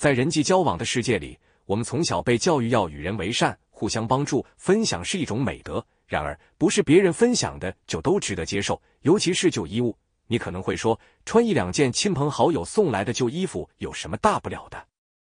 在人际交往的世界里，我们从小被教育要与人为善，互相帮助，分享是一种美德。然而，不是别人分享的就都值得接受，尤其是旧衣物。你可能会说，穿一两件亲朋好友送来的旧衣服有什么大不了的？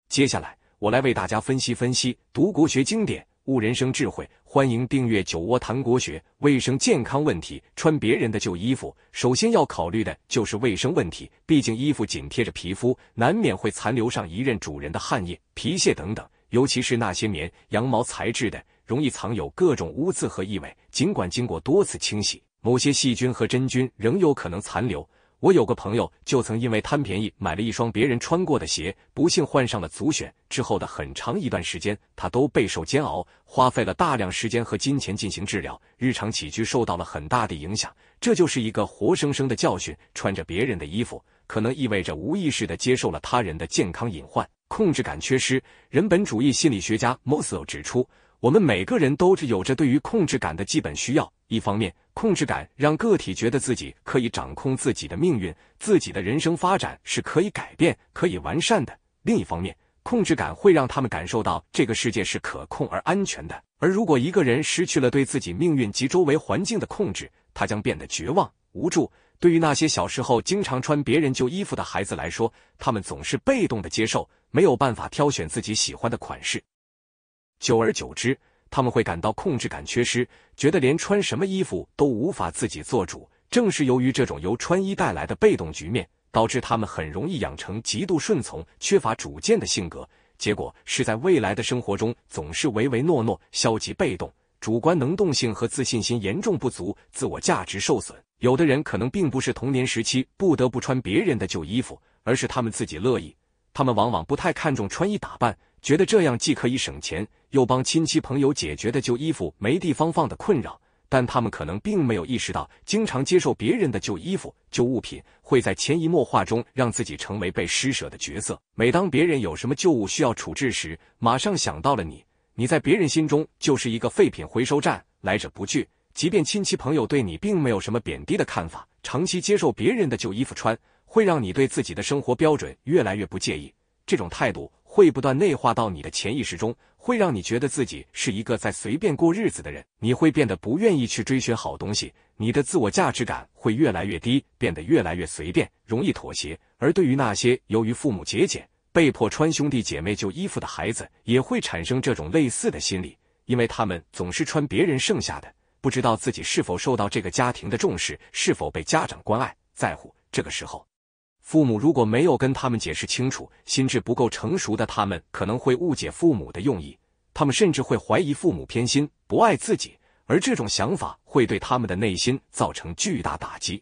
接下来，我来为大家分析分析。读国学经典。悟人生智慧，欢迎订阅《酒窝谈国学》。卫生健康问题，穿别人的旧衣服，首先要考虑的就是卫生问题。毕竟衣服紧贴着皮肤，难免会残留上一任主人的汗液、皮屑等等。尤其是那些棉、羊毛材质的，容易藏有各种污渍和异味。尽管经过多次清洗，某些细菌和真菌仍有可能残留。我有个朋友就曾因为贪便宜买了一双别人穿过的鞋，不幸患上了足癣。之后的很长一段时间，他都备受煎熬，花费了大量时间和金钱进行治疗，日常起居受到了很大的影响。这就是一个活生生的教训：穿着别人的衣服，可能意味着无意识的接受了他人的健康隐患，控制感缺失。人本主义心理学家 m o s s l 指出。我们每个人都是有着对于控制感的基本需要。一方面，控制感让个体觉得自己可以掌控自己的命运，自己的人生发展是可以改变、可以完善的；另一方面，控制感会让他们感受到这个世界是可控而安全的。而如果一个人失去了对自己命运及周围环境的控制，他将变得绝望、无助。对于那些小时候经常穿别人旧衣服的孩子来说，他们总是被动的接受，没有办法挑选自己喜欢的款式。久而久之，他们会感到控制感缺失，觉得连穿什么衣服都无法自己做主。正是由于这种由穿衣带来的被动局面，导致他们很容易养成极度顺从、缺乏主见的性格。结果是在未来的生活中，总是唯唯诺诺、消极被动，主观能动性和自信心严重不足，自我价值受损。有的人可能并不是童年时期不得不穿别人的旧衣服，而是他们自己乐意。他们往往不太看重穿衣打扮。觉得这样既可以省钱，又帮亲戚朋友解决的旧衣服没地方放的困扰，但他们可能并没有意识到，经常接受别人的旧衣服、旧物品，会在潜移默化中让自己成为被施舍的角色。每当别人有什么旧物需要处置时，马上想到了你，你在别人心中就是一个废品回收站，来者不拒。即便亲戚朋友对你并没有什么贬低的看法，长期接受别人的旧衣服穿，会让你对自己的生活标准越来越不介意。这种态度。会不断内化到你的潜意识中，会让你觉得自己是一个在随便过日子的人。你会变得不愿意去追寻好东西，你的自我价值感会越来越低，变得越来越随便，容易妥协。而对于那些由于父母节俭，被迫穿兄弟姐妹旧衣服的孩子，也会产生这种类似的心理，因为他们总是穿别人剩下的，不知道自己是否受到这个家庭的重视，是否被家长关爱在乎。这个时候。父母如果没有跟他们解释清楚，心智不够成熟的他们可能会误解父母的用意，他们甚至会怀疑父母偏心不爱自己，而这种想法会对他们的内心造成巨大打击，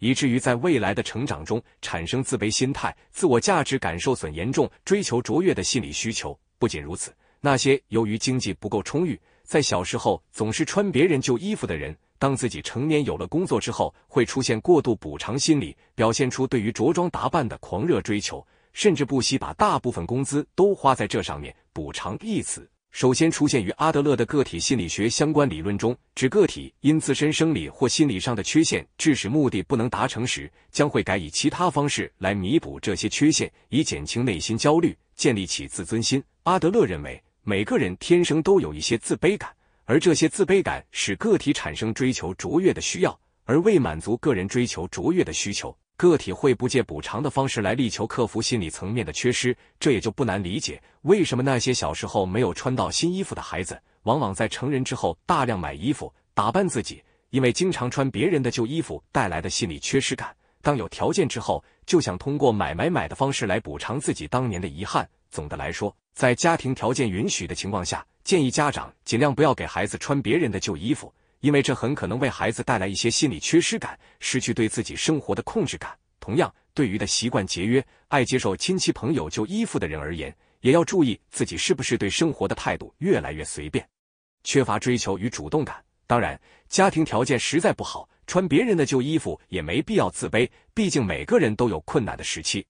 以至于在未来的成长中产生自卑心态、自我价值感受损严重、追求卓越的心理需求。不仅如此，那些由于经济不够充裕，在小时候总是穿别人旧衣服的人。当自己成年有了工作之后，会出现过度补偿心理，表现出对于着装打扮的狂热追求，甚至不惜把大部分工资都花在这上面。补偿一词首先出现于阿德勒的个体心理学相关理论中，指个体因自身生理或心理上的缺陷，致使目的不能达成时，将会改以其他方式来弥补这些缺陷，以减轻内心焦虑，建立起自尊心。阿德勒认为，每个人天生都有一些自卑感。而这些自卑感使个体产生追求卓越的需要，而为满足个人追求卓越的需求，个体会不借补偿的方式来力求克服心理层面的缺失。这也就不难理解为什么那些小时候没有穿到新衣服的孩子，往往在成人之后大量买衣服打扮自己，因为经常穿别人的旧衣服带来的心理缺失感。当有条件之后，就想通过买买买的方式来补偿自己当年的遗憾。总的来说，在家庭条件允许的情况下。建议家长尽量不要给孩子穿别人的旧衣服，因为这很可能为孩子带来一些心理缺失感，失去对自己生活的控制感。同样，对于的习惯节约、爱接受亲戚朋友旧衣服的人而言，也要注意自己是不是对生活的态度越来越随便，缺乏追求与主动感。当然，家庭条件实在不好，穿别人的旧衣服也没必要自卑，毕竟每个人都有困难的时期。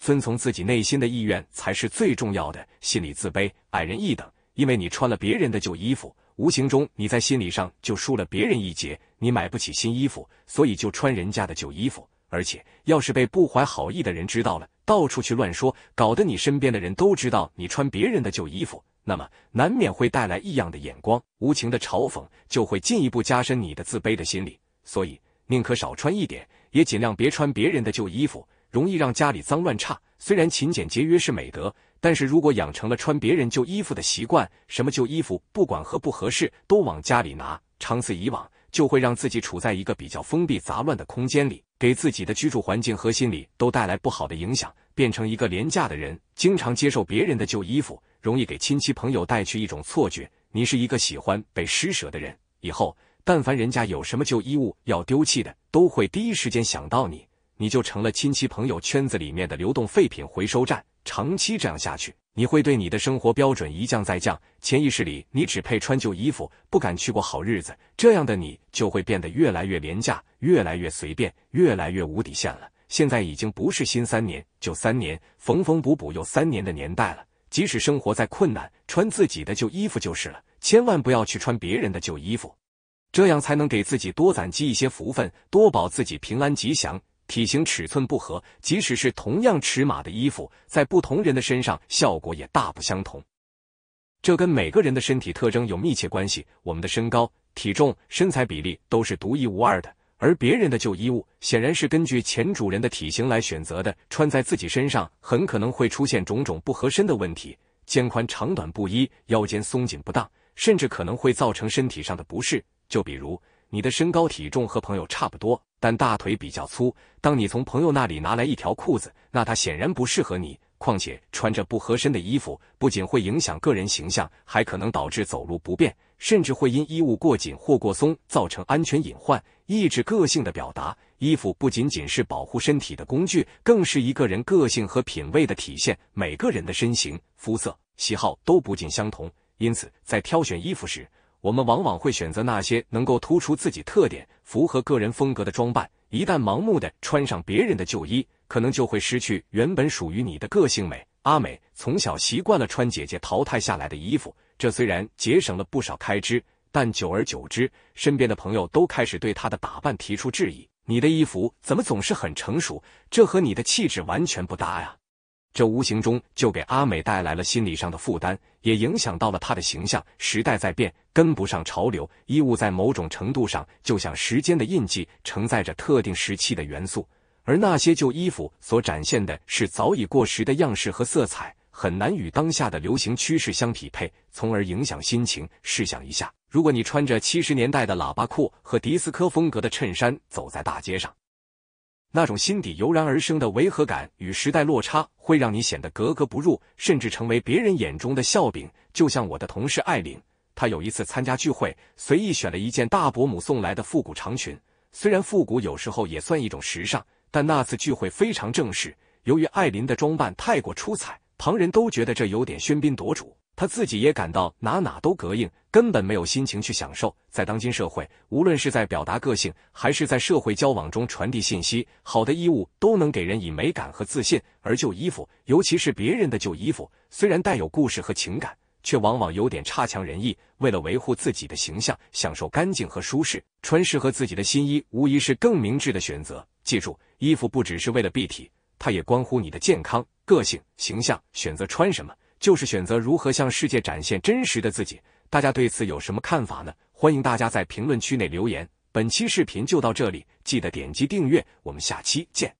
遵从自己内心的意愿才是最重要的。心理自卑，矮人一等。因为你穿了别人的旧衣服，无形中你在心理上就输了别人一截。你买不起新衣服，所以就穿人家的旧衣服。而且，要是被不怀好意的人知道了，到处去乱说，搞得你身边的人都知道你穿别人的旧衣服，那么难免会带来异样的眼光，无情的嘲讽，就会进一步加深你的自卑的心理。所以，宁可少穿一点，也尽量别穿别人的旧衣服，容易让家里脏乱差。虽然勤俭节约是美德。但是如果养成了穿别人旧衣服的习惯，什么旧衣服不管合不合适都往家里拿，长此以往就会让自己处在一个比较封闭、杂乱的空间里，给自己的居住环境和心理都带来不好的影响，变成一个廉价的人。经常接受别人的旧衣服，容易给亲戚朋友带去一种错觉，你是一个喜欢被施舍的人。以后但凡人家有什么旧衣物要丢弃的，都会第一时间想到你。你就成了亲戚朋友圈子里面的流动废品回收站，长期这样下去，你会对你的生活标准一降再降。潜意识里，你只配穿旧衣服，不敢去过好日子。这样的你就会变得越来越廉价，越来越随便，越来越无底线了。现在已经不是新三年旧三年，缝缝补补又三年的年代了。即使生活在困难，穿自己的旧衣服就是了，千万不要去穿别人的旧衣服，这样才能给自己多攒积一些福分，多保自己平安吉祥。体型尺寸不合，即使是同样尺码的衣服，在不同人的身上效果也大不相同。这跟每个人的身体特征有密切关系。我们的身高、体重、身材比例都是独一无二的，而别人的旧衣物显然是根据前主人的体型来选择的，穿在自己身上很可能会出现种种不合身的问题，肩宽长短不一，腰间松紧不当，甚至可能会造成身体上的不适。就比如。你的身高体重和朋友差不多，但大腿比较粗。当你从朋友那里拿来一条裤子，那它显然不适合你。况且穿着不合身的衣服，不仅会影响个人形象，还可能导致走路不便，甚至会因衣物过紧或过松造成安全隐患，抑制个性的表达。衣服不仅仅是保护身体的工具，更是一个人个性和品味的体现。每个人的身形、肤色、喜好都不尽相同，因此在挑选衣服时。我们往往会选择那些能够突出自己特点、符合个人风格的装扮。一旦盲目的穿上别人的旧衣，可能就会失去原本属于你的个性美。阿美从小习惯了穿姐姐淘汰下来的衣服，这虽然节省了不少开支，但久而久之，身边的朋友都开始对她的打扮提出质疑：你的衣服怎么总是很成熟？这和你的气质完全不搭呀。这无形中就给阿美带来了心理上的负担，也影响到了她的形象。时代在变，跟不上潮流，衣物在某种程度上就像时间的印记，承载着特定时期的元素。而那些旧衣服所展现的是早已过时的样式和色彩，很难与当下的流行趋势相匹配，从而影响心情。试想一下，如果你穿着七十年代的喇叭裤和迪斯科风格的衬衫走在大街上。那种心底油然而生的违和感与时代落差，会让你显得格格不入，甚至成为别人眼中的笑柄。就像我的同事艾琳，她有一次参加聚会，随意选了一件大伯母送来的复古长裙。虽然复古有时候也算一种时尚，但那次聚会非常正式，由于艾琳的装扮太过出彩，旁人都觉得这有点喧宾夺主。他自己也感到哪哪都膈应，根本没有心情去享受。在当今社会，无论是在表达个性，还是在社会交往中传递信息，好的衣物都能给人以美感和自信。而旧衣服，尤其是别人的旧衣服，虽然带有故事和情感，却往往有点差强人意。为了维护自己的形象，享受干净和舒适，穿适合自己的新衣无疑是更明智的选择。记住，衣服不只是为了蔽体，它也关乎你的健康、个性、形象。选择穿什么。就是选择如何向世界展现真实的自己。大家对此有什么看法呢？欢迎大家在评论区内留言。本期视频就到这里，记得点击订阅，我们下期见。